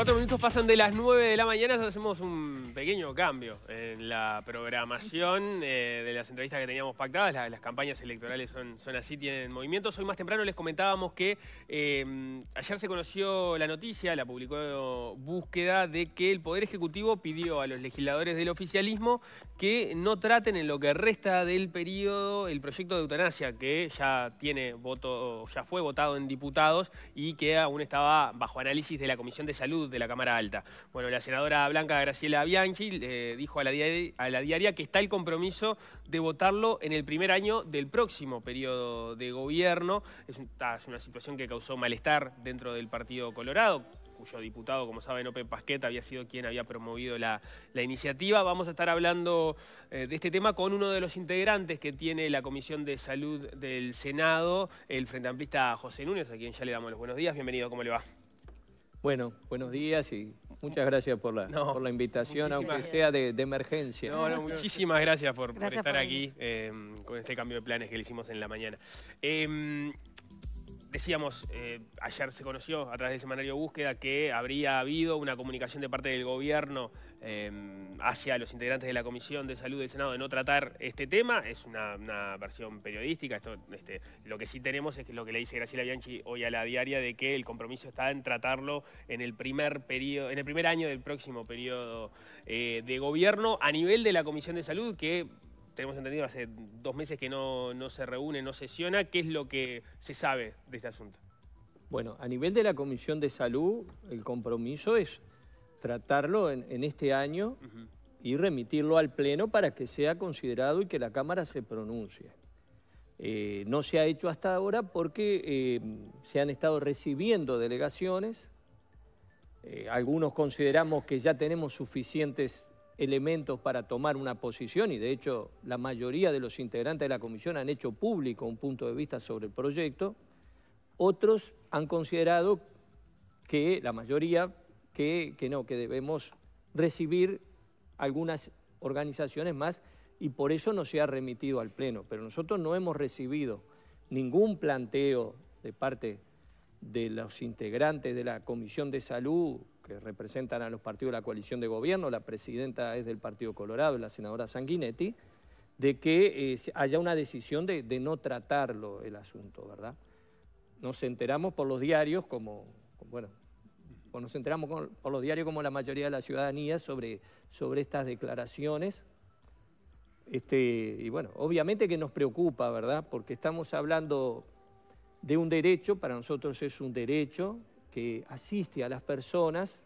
Cuatro minutos pasan de las nueve de la mañana, hacemos un pequeño cambio en la programación eh, de las entrevistas que teníamos pactadas. Las, campañas electorales son, así, tienen movimientos. Hoy más temprano les comentábamos que eh, ayer se conoció la noticia, la publicó Búsqueda, de que el Poder Ejecutivo pidió a los legisladores del oficialismo que no traten en lo que resta del periodo el proyecto de eutanasia, que ya tiene voto, ya fue votado en diputados y que aún estaba bajo análisis de la Comisión de Salud de la Cámara Alta. Bueno, la senadora Blanca Graciela Bianchi eh, dijo a la, diaria, que está el compromiso de votarlo en el primer año del próximo periodo de gobierno. Es, una, situación que causó malestar dentro del Partido Colorado cuyo diputado, como saben, Nope Pasqueta, había sido quien había promovido la, iniciativa. Vamos a estar hablando eh, de este tema con uno de los integrantes que tiene la Comisión de Salud del Senado, el Frente Amplista José Núñez, a quien ya le damos los buenos días. Bienvenido, ¿cómo le va? Bueno, buenos días y muchas gracias por la, invitación, aunque sea de, emergencia. No, muchísimas gracias por, estar aquí eh, con este cambio de planes que le hicimos en la mañana. Eh, decíamos, eh, ayer se conoció a través del semanario Búsqueda que habría habido una comunicación de parte del gobierno em, hacia los integrantes de la Comisión de Salud del Senado de no tratar este tema. Es una, versión periodística. Esto, este, lo que sí tenemos es que lo que le dice Graciela Bianchi hoy a la diaria de que el compromiso está en tratarlo en el primer periodo, en el primer año del próximo periodo eh, de gobierno a nivel de la Comisión de Salud que Hemos entendido hace dos meses que no, se reúne, no sesiona. ¿Qué es lo que se sabe de este asunto? Bueno, a nivel de la Comisión de Salud, el compromiso es tratarlo en, este año y remitirlo al Pleno para que sea considerado y que la Cámara se pronuncie. Eh, no se ha hecho hasta ahora porque eh, se han estado recibiendo delegaciones. Eh, algunos consideramos que ya tenemos suficientes elementos para tomar una posición y de hecho la mayoría de los integrantes de la comisión han hecho público un punto de vista sobre el proyecto, otros han considerado que la mayoría que, no, que debemos recibir algunas organizaciones más y por eso no se ha remitido al Pleno. Pero nosotros no hemos recibido ningún planteo de parte de los integrantes de la Comisión de Salud que representan a los partidos de la coalición de gobierno, la presidenta es del Partido Colorado, la senadora Sanguinetti, de que eh, haya una decisión de, no tratarlo el asunto, ¿verdad? Nos enteramos por los diarios como, bueno, pues nos enteramos por los diarios como la mayoría de la ciudadanía sobre, sobre estas declaraciones. Este, y bueno, obviamente que nos preocupa, ¿verdad? Porque estamos hablando de un derecho, para nosotros es un derecho que asiste a las personas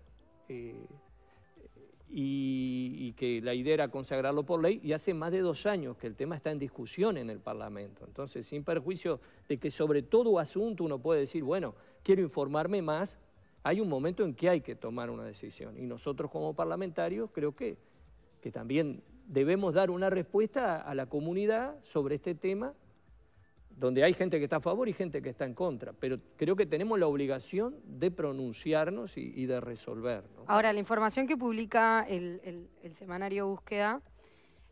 eh, y, que la idea era consagrarlo por ley y hace más de dos años que el tema está en discusión en el Parlamento. Entonces, sin perjuicio de que sobre todo asunto uno puede decir, bueno, quiero informarme más, hay un momento en que hay que tomar una decisión y nosotros como parlamentarios creo que, que también debemos dar una respuesta a la comunidad sobre este tema donde hay gente que está a favor y gente que está en contra, pero creo que tenemos la obligación de pronunciarnos y, de resolver. Ahora, la información que publica el, semanario Búsqueda,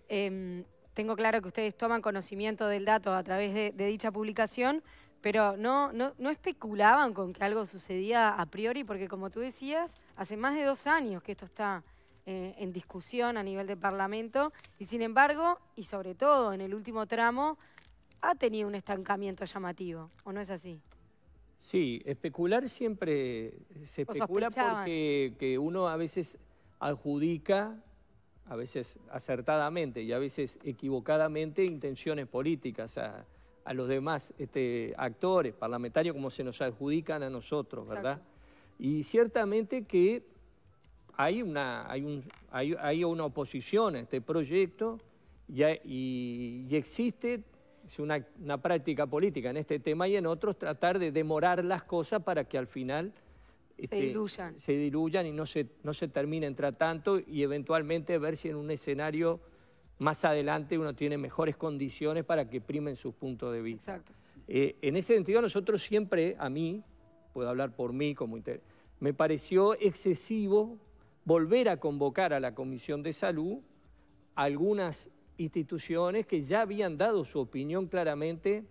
em, tengo claro que ustedes toman conocimiento del dato a través de, dicha publicación, pero no, no, especulaban con que algo sucedía a priori, porque como tú decías, hace más de dos años que esto está eh, en discusión a nivel de Parlamento, y sin embargo, y sobre todo en el último tramo, ha tenido un estancamiento llamativo, ¿o no es así? Sí, especular siempre se especula porque que uno a veces adjudica, a veces acertadamente y a veces equivocadamente, intenciones políticas a, los demás este, actores, parlamentarios, como se nos adjudican a nosotros, ¿verdad? Y ciertamente que hay una, hay, un, hay, una oposición a este proyecto y, y existe es una, práctica política en este tema y en otros tratar de demorar las cosas para que al final se, este, diluyan. y no se, no se terminen tratando y eventualmente ver si en un escenario más adelante uno tiene mejores condiciones para que primen sus puntos de vista. Eh, en ese sentido nosotros siempre, a mí, puedo hablar por mí como me pareció excesivo volver a convocar a la Comisión de Salud algunas instituciones que ya habían dado su opinión claramente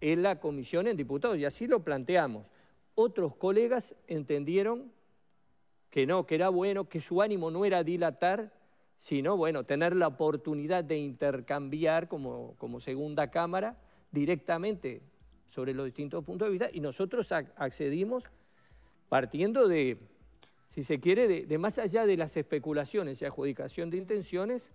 en la comisión en diputados, y así lo planteamos. Otros colegas entendieron que no, que era bueno, que su ánimo no era dilatar, sino, bueno, tener la oportunidad de intercambiar como, como segunda cámara directamente sobre los distintos puntos de vista, y nosotros accedimos partiendo de, si se quiere, de, de más allá de las especulaciones y adjudicación de intenciones,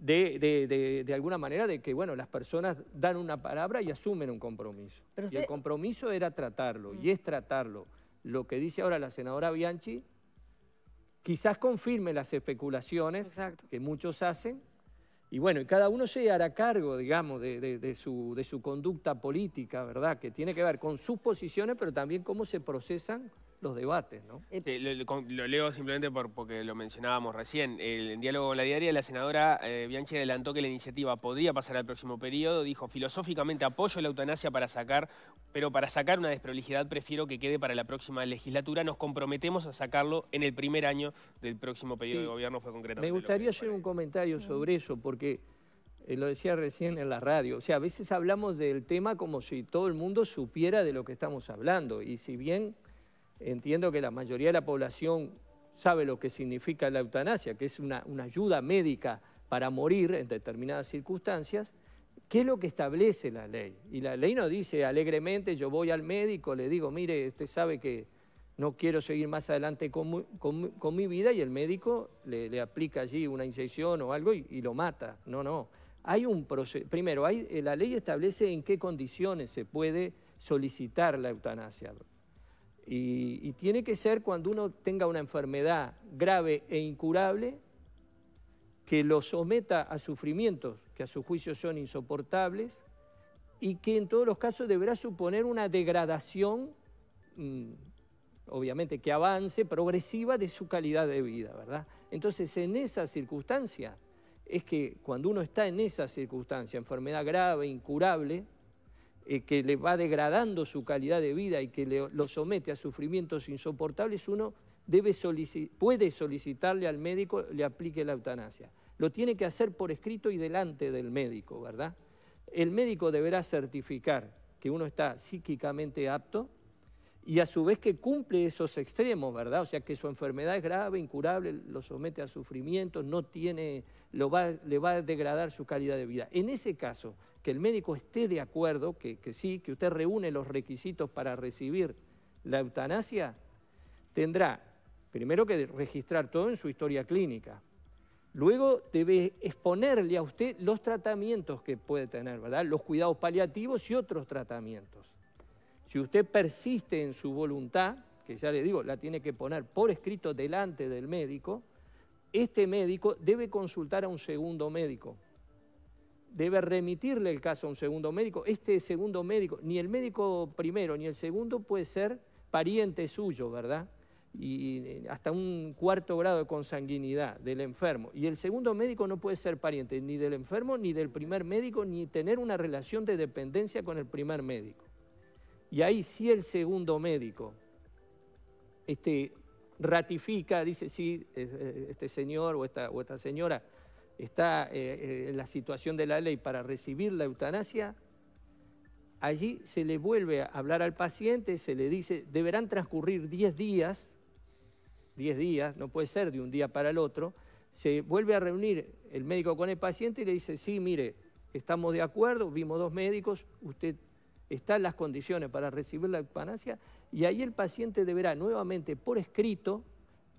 de, de, de, de, alguna manera de que, bueno, las personas dan una palabra y asumen un compromiso. Y el compromiso era tratarlo, y es tratarlo. Lo que dice ahora la senadora Bianchi, quizás confirme las especulaciones que muchos hacen, y bueno, y cada uno se hará cargo, digamos, de, su, de, su, conducta política, ¿verdad? Que tiene que ver con sus posiciones, pero también cómo se procesan los debates, ¿no? Eh, lo, leo simplemente porque lo mencionábamos recién. El, en diálogo con la diaria, la senadora eh, Bianchi adelantó que la iniciativa podría pasar al próximo periodo. Dijo, filosóficamente apoyo la eutanasia para sacar, pero para sacar una desprolijidad prefiero que quede para la próxima legislatura. Nos comprometemos a sacarlo en el primer año del próximo periodo de gobierno. Fue Me gustaría hacer un comentario sobre eso, porque... Eh, lo decía recién en la radio, o sea, a veces hablamos del tema como si todo el mundo supiera de lo que estamos hablando, y si bien Entiendo que la mayoría de la población sabe lo que significa la eutanasia, que es una, ayuda médica para morir en determinadas circunstancias, ¿Qué es lo que establece la ley? Y la ley no dice alegremente, yo voy al médico, le digo, mire, usted sabe que no quiero seguir más adelante con, mi, vida y el médico le, aplica allí una inyección o algo y, lo mata. No, no. Hay un Primero, eh, la ley establece en qué condiciones se puede solicitar la eutanasia. Y, tiene que ser cuando uno tenga una enfermedad grave e incurable que lo someta a sufrimientos que a su juicio son insoportables y que en todos los casos deberá suponer una degradación, mm, obviamente que avance, progresiva de su calidad de vida, ¿verdad? Entonces, en esa circunstancia, es que cuando uno está en esa circunstancia, enfermedad grave, e incurable, eh, que le va degradando su calidad de vida y que le, lo somete a sufrimientos insoportables, uno debe puede solicitarle al médico le aplique la eutanasia. Lo tiene que hacer por escrito y delante del médico, ¿verdad? El médico deberá certificar que uno está psíquicamente apto, y a su vez que cumple esos extremos, ¿verdad? O sea, que su enfermedad es grave, incurable, lo somete a sufrimientos, no tiene, le va a degradar su calidad de vida. En ese caso, que el médico esté de acuerdo, que, que sí, que usted reúne los requisitos para recibir la eutanasia, tendrá primero que registrar todo en su historia clínica. Luego debe exponerle a usted los tratamientos que puede tener, ¿verdad? Los cuidados paliativos y otros tratamientos. Si usted persiste en su voluntad, que ya le digo, la tiene que poner por escrito delante del médico, este médico debe consultar a un segundo médico. Debe remitirle el caso a un segundo médico. Este segundo médico, ni el médico primero ni el segundo puede ser pariente suyo, ¿verdad? Y eh, hasta un cuarto grado de consanguinidad del enfermo. Y el segundo médico no puede ser pariente ni del enfermo, ni del primer médico, ni tener una relación de dependencia con el primer médico. Y ahí si el segundo médico este, ratifica, dice, sí, eh, este señor o esta, o señora está eh, eh, en la situación de la ley para recibir la eutanasia, allí se le vuelve a hablar al paciente, se le dice, deberán transcurrir 10 días, 10 días, no puede ser de un día para el otro, se vuelve a reunir el médico con el paciente y le dice, sí, mire, estamos de acuerdo, vimos dos médicos, usted están las condiciones para recibir la eutanasia y ahí el paciente deberá nuevamente por escrito,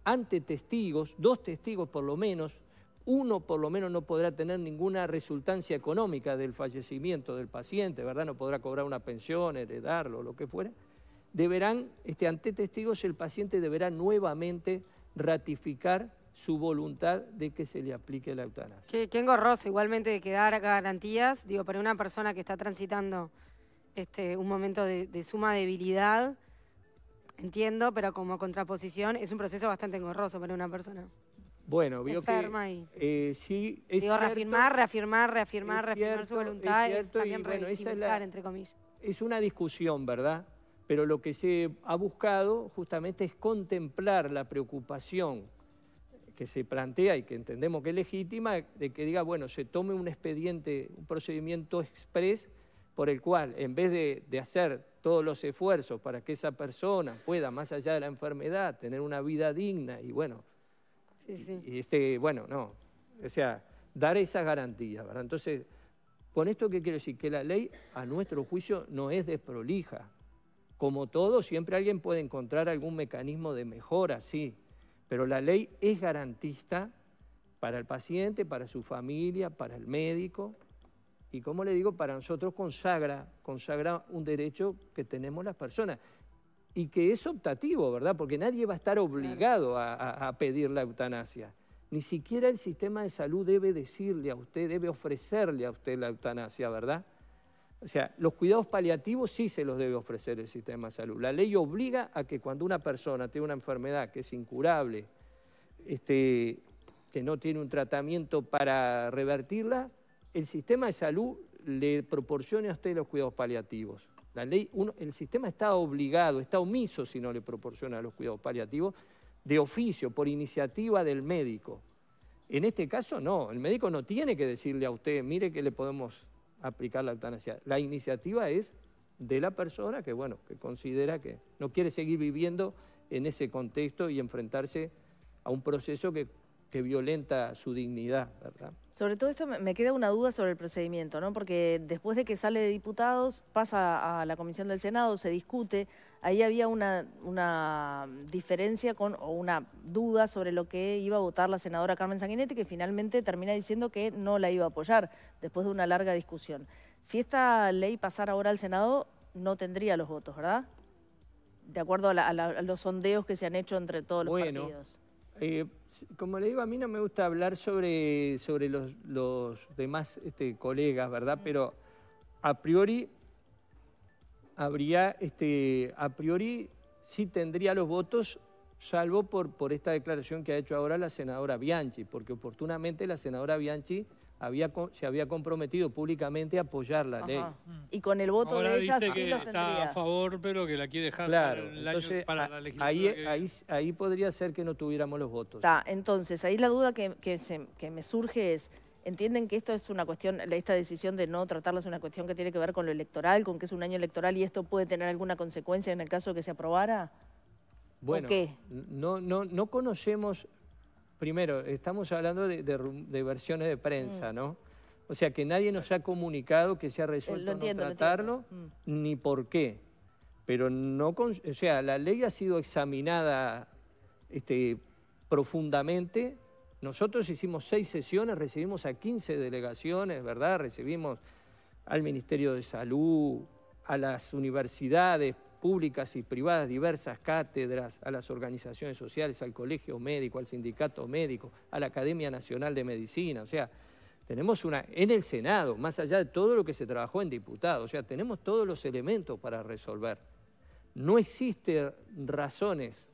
ante testigos, dos testigos por lo menos, uno por lo menos no podrá tener ninguna resultancia económica del fallecimiento del paciente, ¿verdad? No podrá cobrar una pensión, heredarlo, lo que fuera. Deberán, este, ante testigos, el paciente deberá nuevamente ratificar su voluntad de que se le aplique la eutanasia. Qué, engorroso igualmente de quedar garantías, digo, para una persona que está transitando este, un momento de, suma debilidad, entiendo, pero como contraposición es un proceso bastante engorroso para una persona. Bueno, que... Eh, digo, reafirmar, reafirmar, reafirmar, reafirmar su voluntad y también entre comillas. Es una discusión, ¿verdad? Pero lo que se ha buscado justamente es contemplar la preocupación que se plantea y que entendemos que es legítima, de que diga, bueno, se tome un expediente, un procedimiento express por el cual en vez de, hacer todos los esfuerzos para que esa persona pueda, más allá de la enfermedad, tener una vida digna y bueno, Y, este, bueno, no, o sea, dar esas garantías, ¿verdad? Entonces, con esto qué quiero decir, que la ley a nuestro juicio no es desprolija. Como todo, siempre alguien puede encontrar algún mecanismo de mejora, sí, pero la ley es garantista para el paciente, para su familia, para el médico, y como le digo, para nosotros consagra, consagra un derecho que tenemos las personas y que es optativo, ¿verdad? Porque nadie va a estar obligado a, pedir la eutanasia. Ni siquiera el sistema de salud debe decirle a usted, debe ofrecerle a usted la eutanasia, ¿verdad? O sea, los cuidados paliativos sí se los debe ofrecer el sistema de salud. La ley obliga a que cuando una persona tiene una enfermedad que es incurable, este, que no tiene un tratamiento para revertirla, el sistema de salud le proporcione a usted los cuidados paliativos. La ley, el sistema está obligado, está omiso si no le proporciona los cuidados paliativos de oficio, por iniciativa del médico. En este caso no, el médico no tiene que decirle a usted, mire que le podemos aplicar la eutanasia. La iniciativa es de la persona que, bueno, que considera que no quiere seguir viviendo en ese contexto y enfrentarse a un proceso que que violenta su dignidad, ¿verdad? Sobre todo esto me queda una duda sobre el procedimiento, ¿no? Porque después de que sale de diputados, pasa a la Comisión del Senado, se discute, ahí había una, una diferencia con, o una duda sobre lo que iba a votar la senadora Carmen Sanguinetti, que finalmente termina diciendo que no la iba a apoyar, después de una larga discusión. Si esta ley pasara ahora al Senado, no tendría los votos, ¿verdad? De acuerdo a, los sondeos que se han hecho entre todos los partidos. Eh, como le digo, a mí no me gusta hablar sobre, sobre los, demás este, colegas, ¿verdad? Pero a priori habría, este, a priori sí tendría los votos, salvo por, por esta declaración que ha hecho ahora la senadora Bianchi, porque oportunamente la senadora Bianchi había, se había comprometido públicamente a apoyar la ley. Y con el voto de ella sí que está a favor, pero que la quiere dejar claro, para, la legislatura. Ahí, ahí, podría ser que no tuviéramos los votos. entonces, ahí la duda que, que, me surge es... ¿Entienden que esto es una cuestión, esta decisión de no tratarla es una cuestión que tiene que ver con lo electoral, con que es un año electoral y esto puede tener alguna consecuencia en el caso que se aprobara? Bueno, No, no, no conocemos primero, estamos hablando de, versiones de prensa, mm. ¿no? O sea, que nadie nos ha comunicado que se ha resuelto no tratarlo, mm. ni por qué. Pero no... o sea, la ley ha sido examinada este, profundamente. Nosotros hicimos seis sesiones, recibimos a 15 delegaciones, ¿verdad? Recibimos al Ministerio de Salud, a las universidades, públicas y privadas diversas, cátedras, a las organizaciones sociales, al colegio médico, al sindicato médico, a la Academia Nacional de Medicina, o sea, tenemos una, en el Senado, más allá de todo lo que se trabajó en diputados, o sea, tenemos todos los elementos para resolver. No existe razones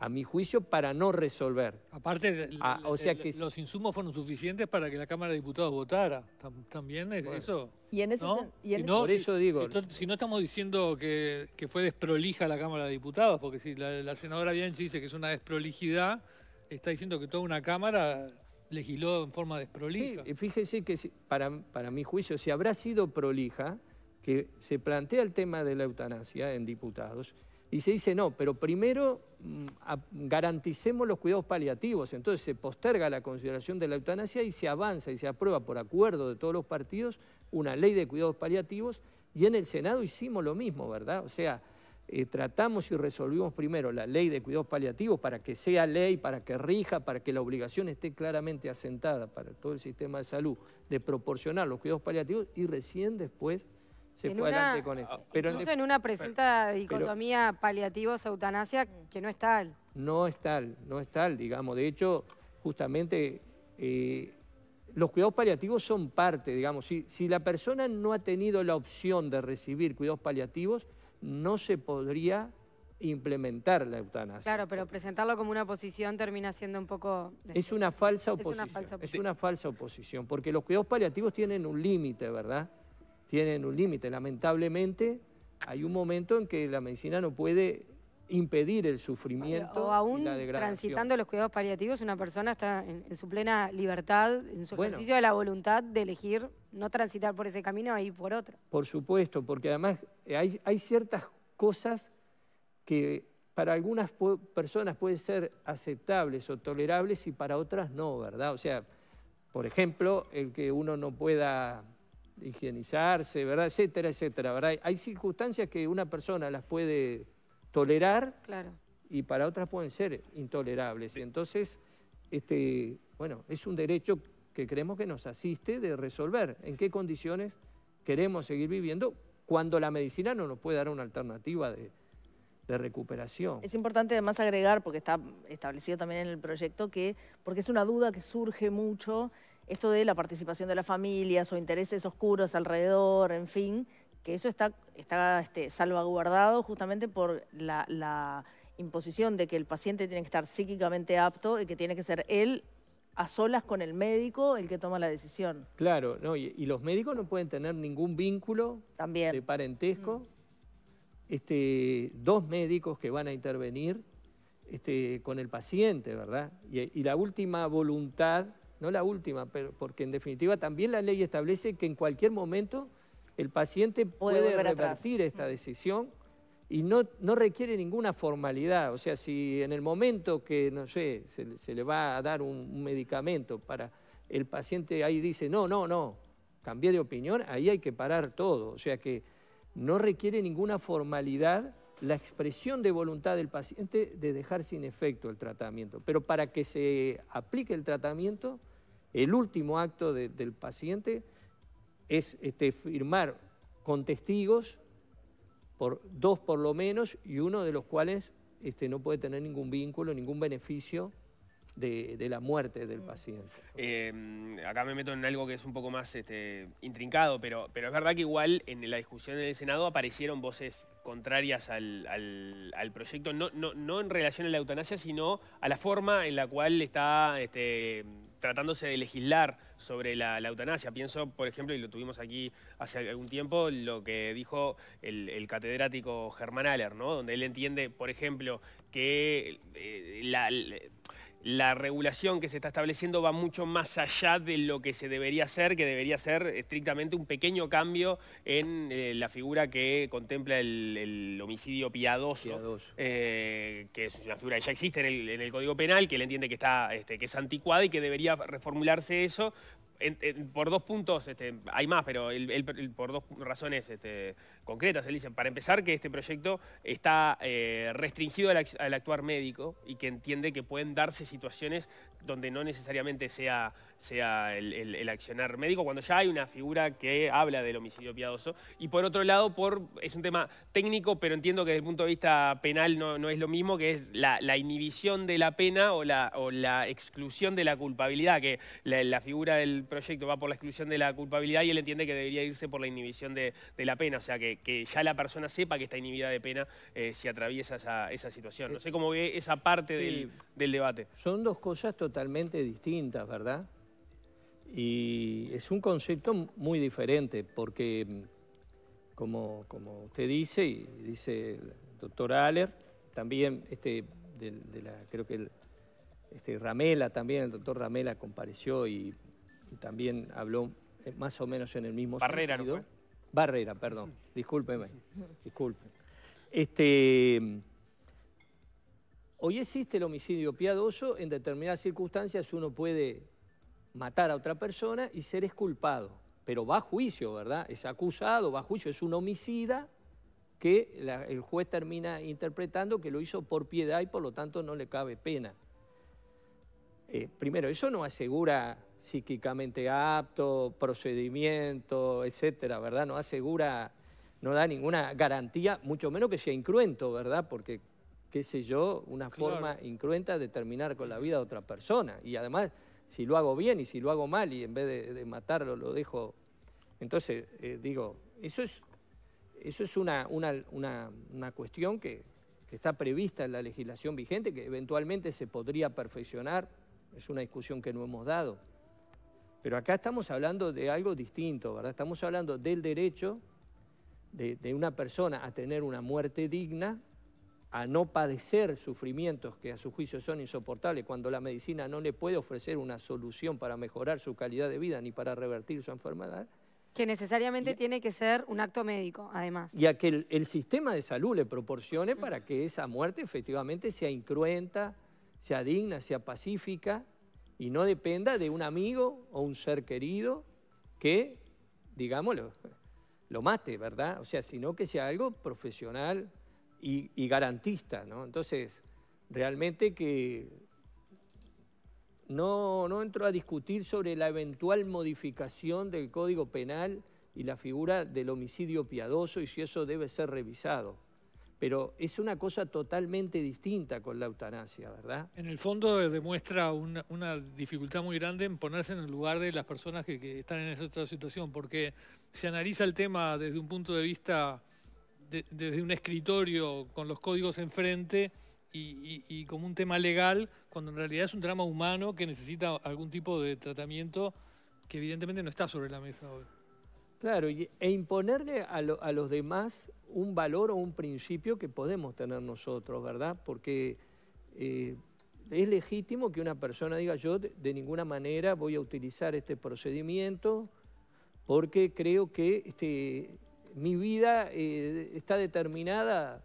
a mi juicio, para no resolver. Aparte, ah, que... los insumos fueron suficientes para que la Cámara de Diputados votara. También es eso. Y en ese sentido... por eso digo. Si, no estamos diciendo que, fue desprolija la Cámara de Diputados, porque si la, senadora Bianchi dice que es una desprolijidad, está diciendo que toda una Cámara legisló en forma desprolija. Sí, fíjese que para, para mi juicio, si habrá sido prolija, que se plantea el tema de la eutanasia en diputados, y se dice, no, pero primero mm, garanticemos los cuidados paliativos. Entonces se posterga la consideración de la eutanasia y se avanza y se aprueba por acuerdo de todos los partidos una ley de cuidados paliativos. Y en el Senado hicimos lo mismo, ¿verdad? O sea, eh, tratamos y resolvimos primero la ley de cuidados paliativos para que sea ley, para que rija, para que la obligación esté claramente asentada para todo el sistema de salud de proporcionar los cuidados paliativos y recién después se con esto. Pero incluso en, una presenta dicotomía paliativos-eutanasia que no es tal. No es tal, no es tal, digamos. De hecho, justamente eh, los cuidados paliativos son parte, digamos. Si, si la persona no ha tenido la opción de recibir cuidados paliativos, no se podría implementar la eutanasia. Claro, pero presentarlo como una oposición termina siendo un poco... Es una falsa oposición, es una falsa oposición porque los cuidados paliativos tienen un límite, ¿verdad? tienen un límite. Lamentablemente, hay un momento en que la medicina no puede impedir el sufrimiento la transitando los cuidados paliativos una persona está en, su plena libertad en su ejercicio de la voluntad de elegir no transitar por ese camino e ir por otro por supuesto porque además eh, hay ciertas cosas que para algunas personas pueden ser aceptables o tolerables y para otras no verdad o sea por ejemplo el que uno no pueda higienizarse, ¿verdad? Etcétera, etcétera, Hay circunstancias que una persona las puede tolerar claro. y para otras pueden ser intolerables. Y entonces, este, bueno, es un derecho que creemos que nos asiste de resolver en qué condiciones queremos seguir viviendo cuando la medicina no nos puede dar una alternativa de, recuperación. Es importante además agregar, porque está establecido también en el proyecto, que porque es una duda que surge mucho esto de la participación de las familias o intereses oscuros alrededor, en fin, que eso está, está este, salvaguardado justamente por la, imposición de que el paciente tiene que estar psíquicamente apto y que tiene que ser él a solas con el médico el que toma la decisión. Claro, no, y, los médicos no pueden tener ningún vínculo También. de parentesco. Mm. Este, dos médicos que van a intervenir este, con el paciente, ¿verdad? y la última voluntad no la última, pero porque en definitiva también la ley establece que en cualquier momento el paciente puede, revertir esta mm. decisión y no, no, requiere ninguna formalidad. O sea, si en el momento que, no sé, se, le va a dar un, medicamento para el paciente ahí dice, no, no, no, cambié de opinión, ahí hay que parar todo. O sea que no requiere ninguna formalidad la expresión de voluntad del paciente de dejar sin efecto el tratamiento. Pero para que se aplique el tratamiento el último acto del paciente es este, firmar con testigos, por, dos por lo menos, y uno de los cuales este, no puede tener ningún vínculo, ningún beneficio de, la muerte del paciente. Eh, acá me meto en algo que es un poco más este, intrincado, pero, es verdad que igual en la discusión en el Senado aparecieron voces contrarias al, proyecto, no, en relación a la eutanasia, sino a la forma en la cual está tratándose de legislar sobre la, eutanasia. Pienso, por ejemplo, y lo tuvimos aquí hace algún tiempo, lo que dijo el, catedrático Germán Aller, ¿no? Donde él entiende, por ejemplo, que eh, la la regulación que se está estableciendo va mucho más allá de lo que se debería hacer, que debería ser estrictamente un pequeño cambio en eh, la figura que contempla el, homicidio piadoso, eh, que es una figura que ya existe en el, Código Penal, que él entiende que, está, este, que es anticuada y que debería reformularse eso por dos puntos, este, hay más, pero por dos razones este, concretas, dice, Para empezar, que este proyecto está eh, restringido al, actuar médico y que entiende que pueden darse situaciones donde no necesariamente sea, sea el, accionar médico, cuando ya hay una figura que habla del homicidio piadoso. Y por otro lado, por, es un tema técnico, pero entiendo que desde el punto de vista penal no, es lo mismo, que es la, inhibición de la pena o la, la, exclusión de la culpabilidad, que la, figura del proyecto va por la exclusión de la culpabilidad y él entiende que debería irse por la inhibición de, de la pena, o sea que que ya la persona sepa que está inhibida de pena eh, si atraviesa esa, situación. No eh, sé cómo ve esa parte del, debate. Son dos cosas totalmente distintas, ¿verdad? Y es un concepto muy diferente porque, mm, como, como usted dice, y dice el doctor Aller, también este, de, la, creo que el, este, Ramela también, el doctor Ramela compareció y, también habló eh, más o menos en el mismo Barrera sentido. Barrera, perdón, discúlpeme, Disculpe. Este, hoy existe el homicidio piadoso, en determinadas circunstancias uno puede matar a otra persona y ser esculpado, pero va a juicio, ¿verdad? Es acusado, va a juicio, es un homicida que el juez termina interpretando que lo hizo por piedad y por lo tanto no le cabe pena. Eh, primero, eso no asegura psíquicamente apto, procedimiento, etcétera, ¿verdad? No asegura, no da ninguna garantía, mucho menos que sea incruento, ¿verdad? Porque, qué sé yo, una forma incruenta de terminar con la vida de otra persona. Y además, si lo hago bien y si lo hago mal y en vez de, matarlo lo dejo... Entonces, eh, digo, eso es, eso es una, una, cuestión que, que está prevista en la legislación vigente, que eventualmente se podría perfeccionar, es una discusión que no hemos dado. Pero acá estamos hablando de algo distinto, ¿verdad? Estamos hablando del derecho de, una persona a tener una muerte digna, a no padecer sufrimientos que a su juicio son insoportables cuando la medicina no le puede ofrecer una solución para mejorar su calidad de vida ni para revertir su enfermedad. Que necesariamente tiene que ser un acto médico, además. Y a que el sistema de salud le proporcione para que esa muerte efectivamente sea incruenta, sea digna, sea pacífica y no dependa de un amigo o un ser querido que, digámoslo, lo mate, ¿verdad? O sea, sino que sea algo profesional y, garantista, ¿no? Entonces, realmente que no, no entro a discutir sobre la eventual modificación del Código Penal y la figura del homicidio piadoso y si eso debe ser revisado pero es una cosa totalmente distinta con la eutanasia, ¿verdad? En el fondo eh, demuestra una, dificultad muy grande en ponerse en el lugar de las personas que, están en esa otra situación, porque se analiza el tema desde un punto de vista, desde un escritorio con los códigos enfrente y, y como un tema legal, cuando en realidad es un drama humano que necesita algún tipo de tratamiento que evidentemente no está sobre la mesa hoy. Claro, e imponerle a, los demás un valor o un principio que podemos tener nosotros, ¿verdad? Porque eh, es legítimo que una persona diga, yo de, ninguna manera voy a utilizar este procedimiento porque creo que este, mi vida eh, está determinada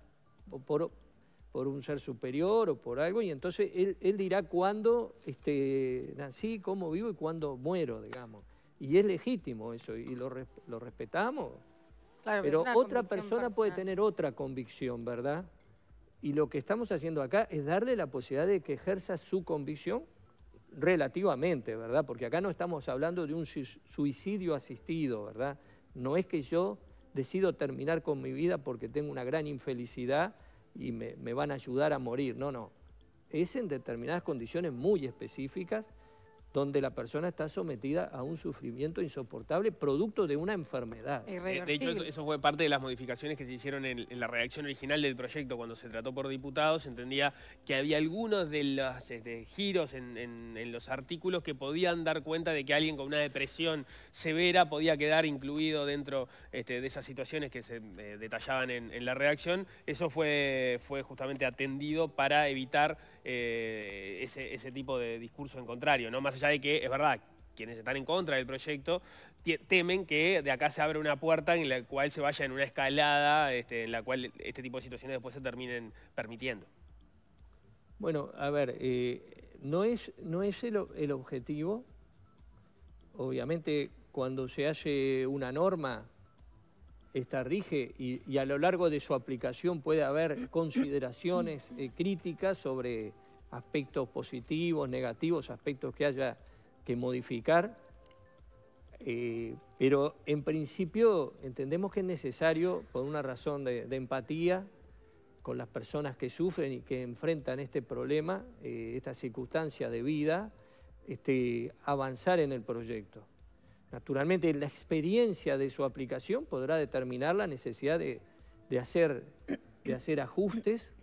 por, un ser superior o por algo, y entonces él, dirá cuándo este, nací, cómo vivo y cuándo muero, digamos. Y es legítimo eso, y lo, respetamos. Pero otra persona puede tener otra convicción, ¿verdad? Y lo que estamos haciendo acá es darle la posibilidad de que ejerza su convicción relativamente, ¿verdad? Porque acá no estamos hablando de un suicidio asistido, ¿verdad? No es que yo decido terminar con mi vida porque tengo una gran infelicidad y me, me van a ayudar a morir. No, no. Es en determinadas condiciones muy específicas donde la persona está sometida a un sufrimiento insoportable producto de una enfermedad. Eh, de, hecho, eso, fue parte de las modificaciones que se hicieron en, la redacción original del proyecto cuando se trató por diputados. Se Entendía que había algunos de los este, giros en, los artículos que podían dar cuenta de que alguien con una depresión severa podía quedar incluido dentro este, de esas situaciones que se eh, detallaban en, la redacción. Eso fue, fue justamente atendido para evitar eh, ese, ese, tipo de discurso en contrario, ¿no? Más allá que es verdad, quienes están en contra del proyecto temen que de acá se abra una puerta en la cual se vaya en una escalada este, en la cual este tipo de situaciones después se terminen permitiendo. Bueno, a ver, eh, no es, no es el, objetivo. Obviamente, cuando se hace una norma, esta rige y, a lo largo de su aplicación puede haber consideraciones eh, críticas sobre aspectos positivos, negativos, aspectos que haya que modificar, eh, pero en principio entendemos que es necesario, por una razón de, empatía con las personas que sufren y que enfrentan este problema, eh, esta circunstancia de vida, este, avanzar en el proyecto. Naturalmente, la experiencia de su aplicación podrá determinar la necesidad de, hacer, de hacer ajustes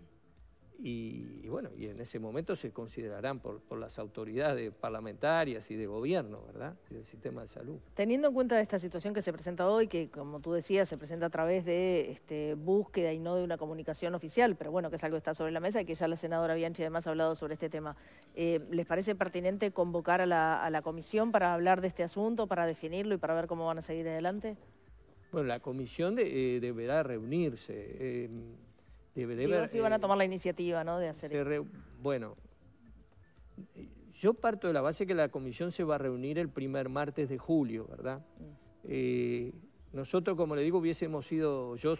y, bueno, y en ese momento se considerarán por, las autoridades parlamentarias y de gobierno, ¿verdad? Y del sistema de salud. Teniendo en cuenta esta situación que se presenta hoy, que como tú decías, se presenta a través de este, búsqueda y no de una comunicación oficial, pero bueno, que es algo que está sobre la mesa y que ya la senadora Bianchi además ha hablado sobre este tema, eh, ¿les parece pertinente convocar a la, comisión para hablar de este asunto, para definirlo y para ver cómo van a seguir adelante? Bueno, la comisión eh, deberá reunirse. Eh, Debe, si van a eh, tomar la iniciativa ¿no? de hacer Bueno, yo parto de la base que la comisión se va a reunir el primer martes de julio, ¿verdad? Mm. Eh, nosotros, como le digo, hubiésemos sido, yo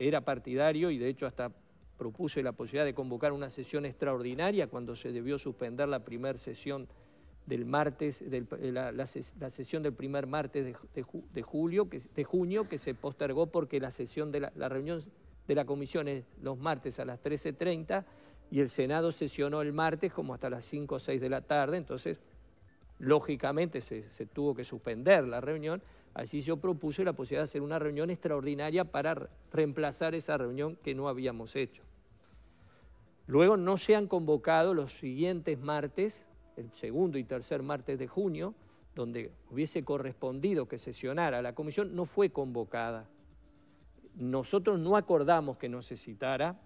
era partidario y de hecho hasta propuse la posibilidad de convocar una sesión extraordinaria cuando se debió suspender la primera sesión del martes, eh, la, sesión del primer martes de, julio, de junio, que se postergó porque la sesión de la reunión de la comisión es los martes a las 13.30 y el Senado sesionó el martes como hasta las 5 o 6 de la tarde, entonces lógicamente se, se tuvo que suspender la reunión. Así yo propuse la posibilidad de hacer una reunión extraordinaria para reemplazar esa reunión que no habíamos hecho. Luego no se han convocado los siguientes martes, el segundo y tercer martes de junio, donde hubiese correspondido que sesionara la comisión, no fue convocada. Nosotros no acordamos que no se citara.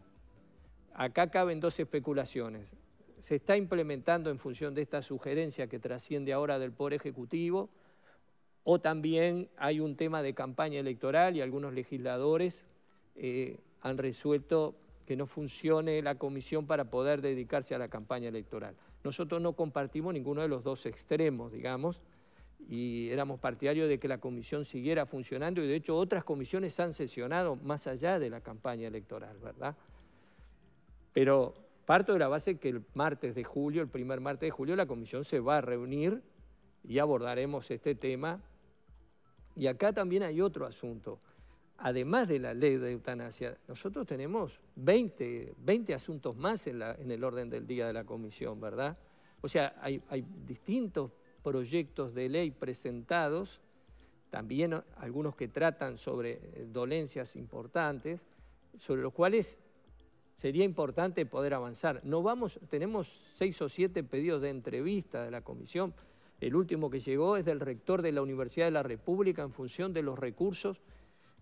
Acá caben dos especulaciones. Se está implementando en función de esta sugerencia que trasciende ahora del Poder Ejecutivo, o también hay un tema de campaña electoral y algunos legisladores eh, han resuelto que no funcione la comisión para poder dedicarse a la campaña electoral. Nosotros no compartimos ninguno de los dos extremos, digamos, y éramos partidarios de que la comisión siguiera funcionando y de hecho otras comisiones han sesionado más allá de la campaña electoral, ¿verdad? Pero parto de la base que el martes de julio, el primer martes de julio, la comisión se va a reunir y abordaremos este tema. Y acá también hay otro asunto. Además de la ley de eutanasia, nosotros tenemos 20, 20 asuntos más en, en el orden del día de la comisión, ¿verdad? O sea, hay, hay distintos proyectos de ley presentados, también algunos que tratan sobre eh, dolencias importantes, sobre los cuales sería importante poder avanzar. No vamos, tenemos seis o siete pedidos de entrevista de la comisión. El último que llegó es del rector de la Universidad de la República en función de los recursos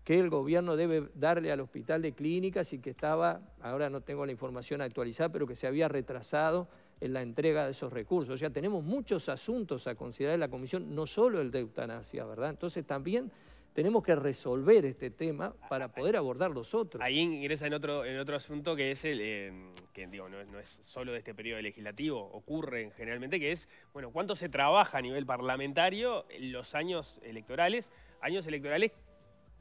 que el gobierno debe darle al hospital de clínicas y que estaba, ahora no tengo la información actualizada, pero que se había retrasado en la entrega de esos recursos. O sea, tenemos muchos asuntos a considerar en la Comisión, no solo el de eutanasia, ¿verdad? Entonces también tenemos que resolver este tema para poder abordar los otros. Ahí ingresa en otro, en otro asunto que es el, eh, que digo, no es, solo de este periodo legislativo, ocurre generalmente, que es, bueno, cuánto se trabaja a nivel parlamentario en los años electorales, años electorales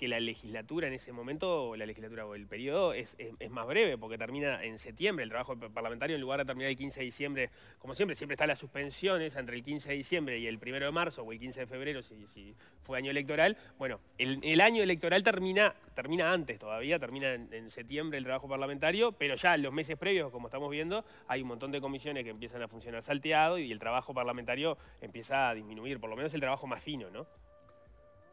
que la legislatura en ese momento, o la legislatura o el periodo, es, más breve, porque termina en septiembre el trabajo parlamentario, en lugar de terminar el 15 de diciembre, como siempre, siempre están las suspensiones entre el 15 de diciembre y el 1 de marzo, o el 15 de febrero, si, fue año electoral. Bueno, el, año electoral termina, termina antes todavía, termina en, en septiembre el trabajo parlamentario, pero ya en los meses previos, como estamos viendo, hay un montón de comisiones que empiezan a funcionar salteado y el trabajo parlamentario empieza a disminuir, por lo menos el trabajo más fino, ¿no?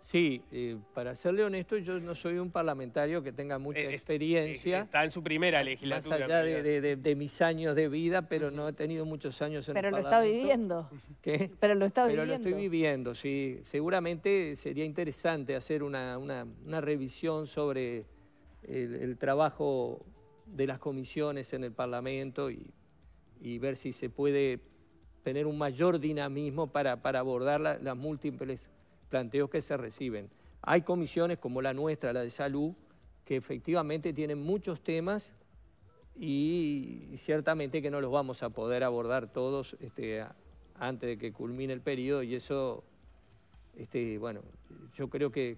Sí, eh, para serle honesto, yo no soy un parlamentario que tenga mucha eh, experiencia. Eh, está en su primera legislatura. Más allá de, mis años de vida, pero no he tenido muchos años en el Parlamento. Pero lo está viviendo. ¿Qué? Pero lo está viviendo. Pero lo estoy viviendo, sí. Seguramente sería interesante hacer una, revisión sobre el, trabajo de las comisiones en el Parlamento y, ver si se puede tener un mayor dinamismo para, abordar las múltiples planteos que se reciben. Hay comisiones como la nuestra, la de salud, que efectivamente tienen muchos temas y ciertamente que no los vamos a poder abordar todos este, antes de que culmine el periodo y eso, este, bueno, yo creo que,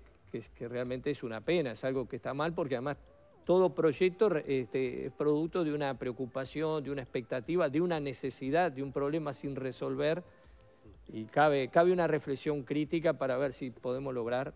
realmente es una pena, es algo que está mal porque además todo proyecto este, es producto de una preocupación, de una expectativa, de una necesidad, de un problema sin resolver y cabe, cabe una reflexión crítica para ver si podemos lograr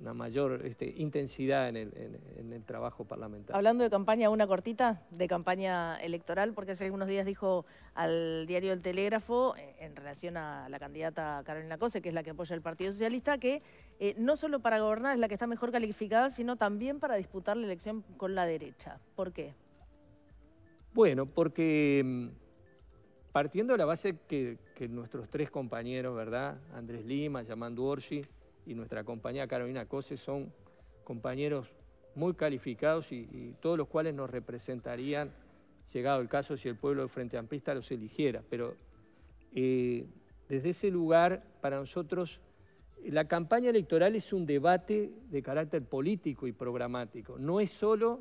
una mayor este, intensidad en el, trabajo parlamentario. Hablando de campaña, una cortita de campaña electoral, porque hace algunos días dijo al diario El Telégrafo, eh, en relación a la candidata Carolina Cose, que es la que apoya el Partido Socialista, que eh, no solo para gobernar es la que está mejor calificada, sino también para disputar la elección con la derecha. ¿Por qué? Bueno, porque mm, partiendo de la base que, que nuestros tres compañeros, ¿verdad? Andrés Lima, Yamandu Orsi y nuestra compañera Carolina Cose son compañeros muy calificados y, todos los cuales nos representarían, llegado el caso, si el pueblo de Frente Amplista los eligiera. Pero eh, desde ese lugar, para nosotros, la campaña electoral es un debate de carácter político y programático. No es solo,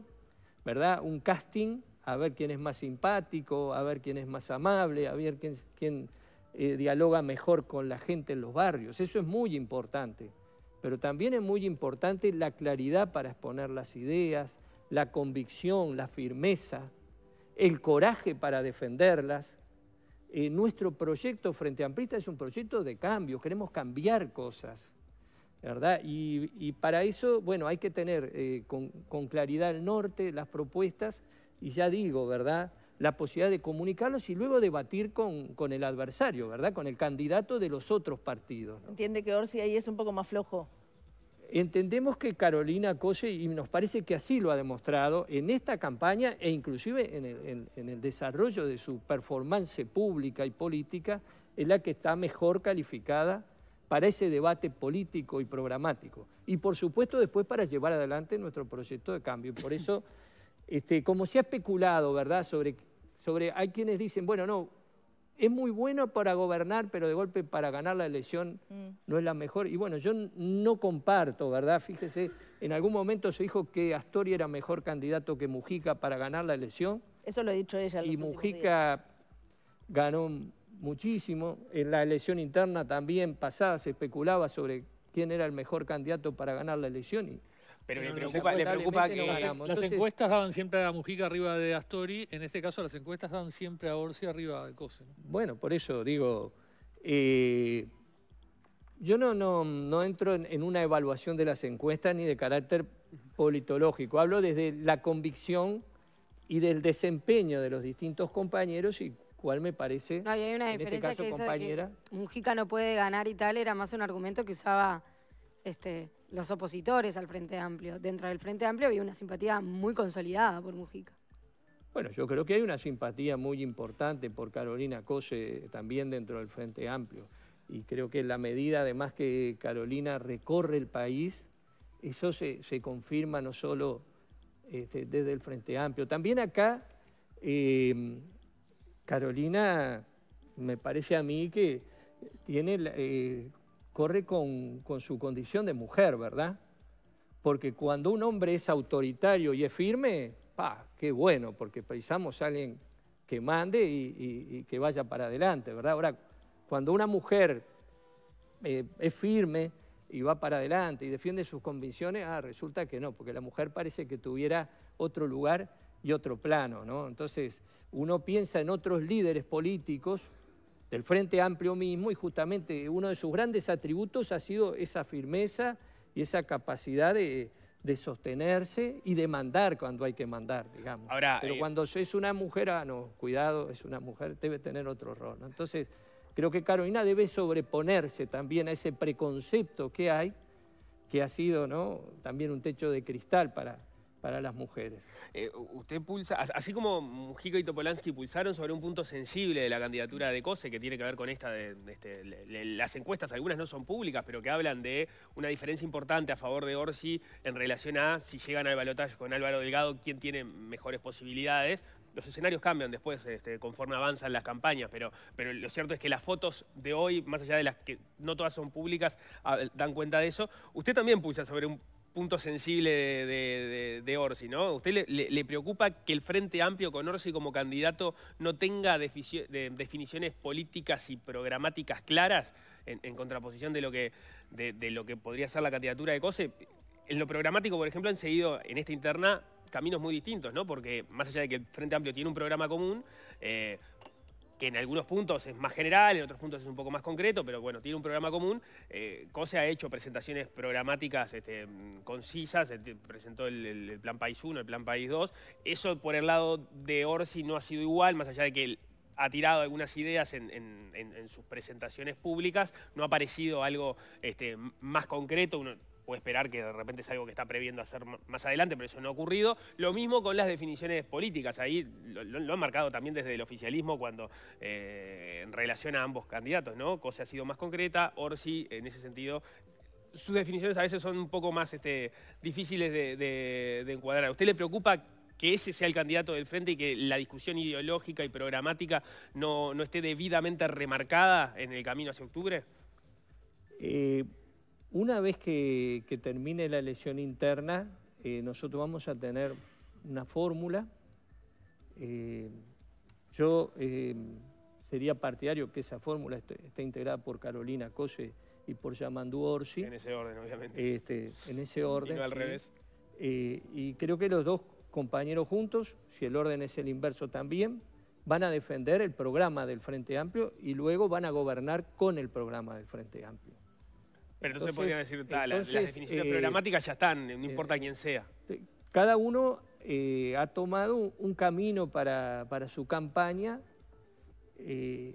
¿verdad?, un casting a ver quién es más simpático, a ver quién es más amable, a ver quién, quién eh, dialoga mejor con la gente en los barrios. Eso es muy importante. Pero también es muy importante la claridad para exponer las ideas, la convicción, la firmeza, el coraje para defenderlas. Eh, nuestro proyecto Frente Amplista es un proyecto de cambio, queremos cambiar cosas. ¿verdad? Y, para eso, bueno, hay que tener eh, con, claridad el norte, las propuestas, y ya digo, ¿verdad? la posibilidad de comunicarlos y luego debatir con, con el adversario, ¿verdad? Con el candidato de los otros partidos. Entiende que Orsi ahí es un poco más flojo. Entendemos que Carolina Cose, y nos parece que así lo ha demostrado en esta campaña e inclusive en el, desarrollo de su performance pública y política, es la que está mejor calificada para ese debate político y programático. Y por supuesto después para llevar adelante nuestro proyecto de cambio. por eso, este, como se ha especulado, ¿verdad?, sobre sobre, hay quienes dicen, bueno, no, es muy bueno para gobernar, pero de golpe para ganar la elección mm. no es la mejor. Y bueno, yo no comparto, ¿verdad? Fíjese, en algún momento se dijo que Astori era mejor candidato que Mujica para ganar la elección. Eso lo he dicho ella. Y Mujica ganó muchísimo. En la elección interna también pasada se especulaba sobre quién era el mejor candidato para ganar la elección y pero preocupa, le preocupa que... Las encuestas daban siempre a Mujica arriba de Astori, en este caso las encuestas dan siempre a Orsi arriba de Cose. Bueno, por eso digo, eh, yo no, no, entro en, una evaluación de las encuestas ni de carácter politológico, hablo desde la convicción y del desempeño de los distintos compañeros y cuál me parece, no, hay una en este caso, compañera... Mujica no puede ganar y tal, era más un argumento que usaba... Este, los opositores al Frente Amplio. Dentro del Frente Amplio había una simpatía muy consolidada por Mujica. Bueno, yo creo que hay una simpatía muy importante por Carolina Cose también dentro del Frente Amplio. Y creo que la medida, además, que Carolina recorre el país, eso se, confirma no solo este, desde el Frente Amplio. También acá, em, Carolina, me parece a mí que tiene eh, corre con, su condición de mujer, ¿verdad? Porque cuando un hombre es autoritario y es firme, pa, qué bueno, porque precisamos a alguien que mande y, que vaya para adelante, ¿verdad? Ahora, cuando una mujer eh, es firme y va para adelante y defiende sus convicciones, ah, resulta que no, porque la mujer parece que tuviera otro lugar y otro plano, ¿no? Entonces, uno piensa en otros líderes políticos del Frente Amplio mismo y justamente uno de sus grandes atributos ha sido esa firmeza y esa capacidad de, sostenerse y de mandar cuando hay que mandar, digamos. Ahora, Pero eh, cuando es una mujer, ah, no, cuidado, es una mujer, debe tener otro rol. Entonces, creo que Carolina debe sobreponerse también a ese preconcepto que hay, que ha sido ¿no? también un techo de cristal para, para las mujeres. Eh, usted pulsa, así como Mujica y Topolansky pulsaron sobre un punto sensible de la candidatura de COSE, que tiene que ver con esta de, este, las encuestas, algunas no son públicas, pero que hablan de una diferencia importante a favor de Orsi en relación a si llegan al balotaje con Álvaro Delgado, quién tiene mejores posibilidades. Los escenarios cambian después este, conforme avanzan las campañas, pero, pero lo cierto es que las fotos de hoy, más allá de las que no todas son públicas, ah, dan cuenta de eso. Usted también pulsa sobre un punto sensible de, Orsi, ¿no? ¿Usted le, preocupa que el Frente Amplio con Orsi como candidato no tenga definiciones políticas y programáticas claras en, contraposición de lo, que, de, lo que podría ser la candidatura de Cose? En lo programático, por ejemplo, han seguido en esta interna caminos muy distintos, ¿no? Porque más allá de que el Frente Amplio tiene un programa común, eh, que en algunos puntos es más general, en otros puntos es un poco más concreto, pero bueno, tiene un programa común. Eh, COSE ha hecho presentaciones programáticas este, mm, concisas, este, presentó el, Plan País 1, el Plan País 2. Eso por el lado de Orsi no ha sido igual, más allá de que ha tirado algunas ideas en, sus presentaciones públicas, no ha parecido algo este, más concreto puede esperar que de repente es algo que está previendo hacer más adelante, pero eso no ha ocurrido. Lo mismo con las definiciones políticas, ahí lo, han marcado también desde el oficialismo cuando en eh, relación a ambos candidatos, ¿no? Cosa ha sido más concreta, Orsi en ese sentido sus definiciones a veces son un poco más este, difíciles de, encuadrar. ¿A usted le preocupa que ese sea el candidato del frente y que la discusión ideológica y programática no, no esté debidamente remarcada en el camino hacia octubre? Eh, una vez que, termine la lesión interna, eh, nosotros vamos a tener una fórmula. Eh, yo eh, sería partidario que esa fórmula esté, integrada por Carolina Cose y por Yamandu Orsi. En ese orden, obviamente. Este, en ese orden. Y al revés. y creo que los dos compañeros juntos, si el orden es el inverso también, van a defender el programa del Frente Amplio y luego van a gobernar con el programa del Frente Amplio. Pero entonces, se podrían decir, tal, las definiciones eh, programáticas ya están, no eh, importa quién sea. Cada uno eh, ha tomado un camino para, para su campaña y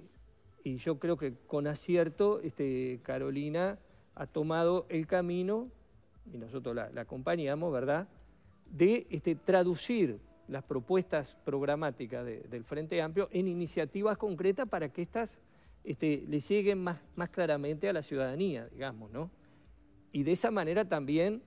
yo creo que con acierto este, Carolina ha tomado el camino, y nosotros la, acompañamos, ¿verdad?, de este, traducir las propuestas programáticas del Frente Amplio en iniciativas concretas para que estas este, le lleguen más, más claramente a la ciudadanía, digamos, ¿no? Y de esa manera también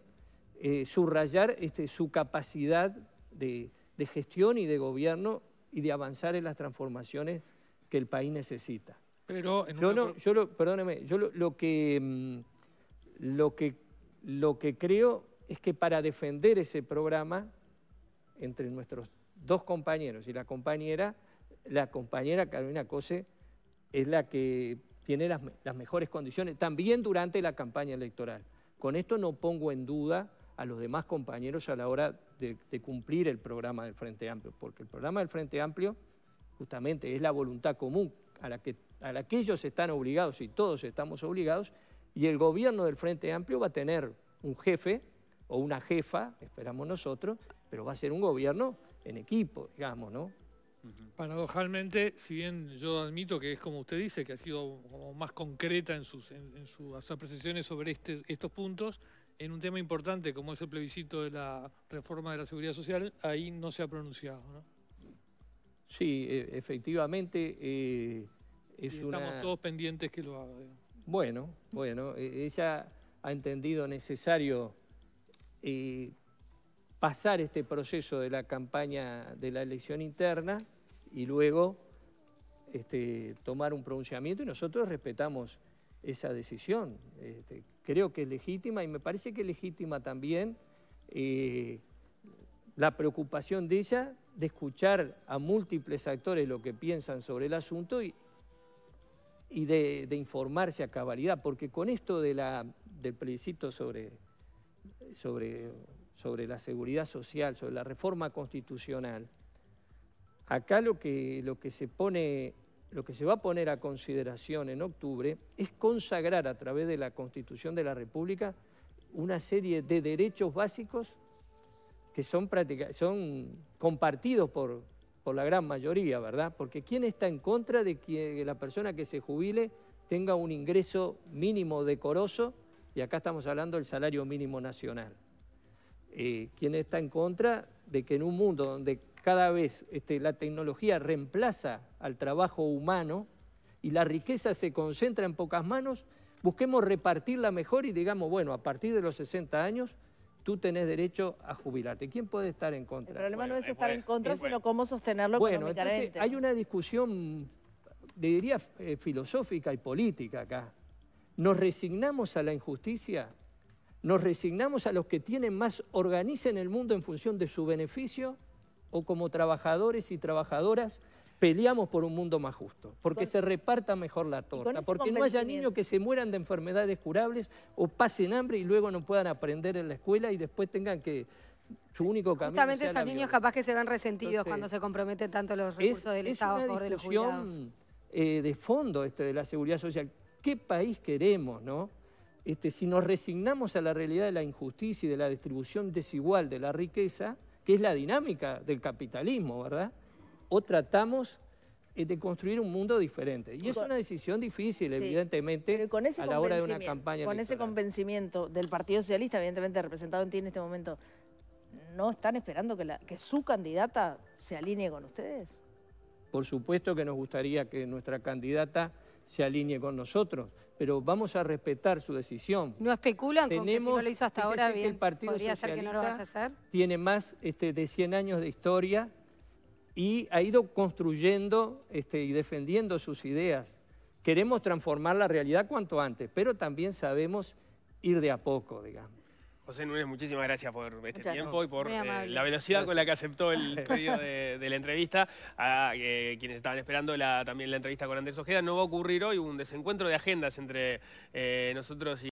eh, subrayar este, su capacidad de, gestión y de gobierno y de avanzar en las transformaciones que el país necesita. Pero en no, yo lo, perdóneme, yo lo, que, mm, lo, que, lo que creo es que para defender ese programa, entre nuestros dos compañeros y la compañera, la compañera Carolina Cose es la que tiene las, mejores condiciones, también durante la campaña electoral. Con esto no pongo en duda a los demás compañeros a la hora de, cumplir el programa del Frente Amplio, porque el programa del Frente Amplio justamente es la voluntad común a la que, a la que ellos están obligados y todos estamos obligados, y el gobierno del Frente Amplio va a tener un jefe o una jefa, esperamos nosotros, pero va a ser un gobierno en equipo, digamos, ¿no? Paradojalmente, si bien yo admito que es como usted dice, que ha sido más concreta en sus, en, apreciaciones sobre este, estos puntos, en un tema importante como es el plebiscito de la reforma de la seguridad social, ahí no se ha pronunciado. ¿no? Sí, e, efectivamente. Eh, es una... estamos todos pendientes que lo haga. Bueno, bueno, e, ella ha entendido necesario eh, pasar este proceso de la campaña de la elección interna y luego este, tomar un pronunciamiento y nosotros respetamos esa decisión. Este, creo que es legítima y me parece que es legítima también eh, la preocupación de ella de escuchar a múltiples actores lo que piensan sobre el asunto y, de, informarse a cabalidad, porque con esto de la, del plebiscito sobre, sobre sobre la seguridad social, sobre la reforma constitucional, acá lo que, lo que se pone lo que se va a poner a consideración en octubre es consagrar a través de la Constitución de la República una serie de derechos básicos que son, son compartidos por, por, la gran mayoría, ¿verdad? Porque ¿quién está en contra de que la persona que se jubile tenga un ingreso mínimo decoroso? Y acá estamos hablando del salario mínimo nacional. ¿Quién eh, quien está en contra de que en un mundo donde cada vez este, la tecnología reemplaza al trabajo humano y la riqueza se concentra en pocas manos, busquemos repartirla mejor y digamos, bueno, a partir de los 60 años tú tenés derecho a jubilarte. ¿Quién puede estar en contra? El problema no es estar en contra, sino cómo sostenerlo bueno, hay una discusión, diría, eh, filosófica y política acá. ¿Nos resignamos a la injusticia? nos resignamos a los que tienen más, organicen el mundo en función de su beneficio o como trabajadores y trabajadoras peleamos por un mundo más justo, porque se reparta mejor la torta, porque no haya niños que se mueran de enfermedades curables o pasen hambre y luego no puedan aprender en la escuela y después tengan que... Su único camino Justamente esos niños capaz que se ven resentidos cuando se comprometen tanto los recursos del Estado a favor de los jubilados. Eh, de fondo este, de la seguridad social. ¿Qué país queremos, no? Este, si nos resignamos a la realidad de la injusticia y de la distribución desigual de la riqueza, que es la dinámica del capitalismo, ¿verdad? O tratamos eh, de construir un mundo diferente. Y es una decisión difícil, evidentemente, con a la hora de una campaña. Con ese convencimiento del Partido Socialista, evidentemente representado en ti en este momento, ¿no están esperando que su candidata se alinee con ustedes? Por supuesto que nos gustaría que nuestra candidata se alinee con nosotros, pero vamos a respetar su decisión. No especulan Tenemos, que lo hizo hasta ahora bien, el Partido podría ser que no lo vaya a hacer. Tiene más este, de 100 años de historia y ha ido construyendo este, y defendiendo sus ideas. Queremos transformar la realidad cuanto antes, pero también sabemos ir de a poco, digamos. José Núñez, muchísimas gracias por este tiempo y por eh, la velocidad con la que aceptó el pedido de, la entrevista. A eh, quienes estaban esperando también la entrevista con Andrés Ojeda, no va a ocurrir hoy un desencuentro de agendas entre eh, nosotros y...